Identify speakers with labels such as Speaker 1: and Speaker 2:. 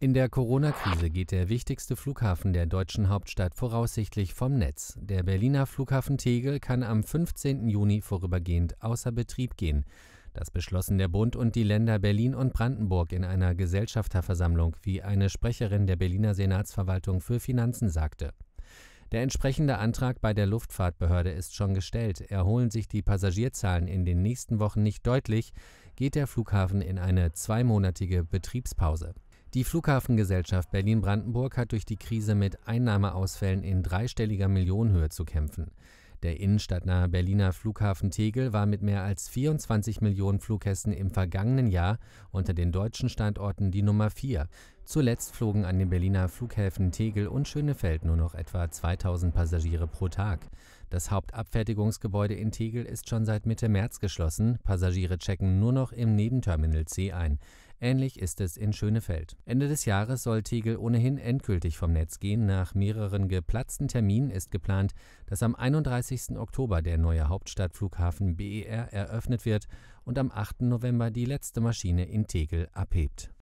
Speaker 1: In der Corona-Krise geht der wichtigste Flughafen der deutschen Hauptstadt voraussichtlich vom Netz. Der Berliner Flughafen Tegel kann am 15. Juni vorübergehend außer Betrieb gehen. Das beschlossen der Bund und die Länder Berlin und Brandenburg in einer Gesellschafterversammlung, wie eine Sprecherin der Berliner Senatsverwaltung für Finanzen sagte. Der entsprechende Antrag bei der Luftfahrtbehörde ist schon gestellt. Erholen sich die Passagierzahlen in den nächsten Wochen nicht deutlich, geht der Flughafen in eine zweimonatige Betriebspause. Die Flughafengesellschaft Berlin-Brandenburg hat durch die Krise mit Einnahmeausfällen in dreistelliger Millionenhöhe zu kämpfen. Der innenstadtnahe Berliner Flughafen Tegel war mit mehr als 24 Millionen Fluggästen im vergangenen Jahr unter den deutschen Standorten die Nummer 4. Zuletzt flogen an den Berliner Flughäfen Tegel und Schönefeld nur noch etwa 2000 Passagiere pro Tag. Das Hauptabfertigungsgebäude in Tegel ist schon seit Mitte März geschlossen. Passagiere checken nur noch im Nebenterminal C ein. Ähnlich ist es in Schönefeld. Ende des Jahres soll Tegel ohnehin endgültig vom Netz gehen. Nach mehreren geplatzten Terminen ist geplant, dass am 31. Oktober der neue Hauptstadtflughafen BER eröffnet wird und am 8. November die letzte Maschine in Tegel abhebt.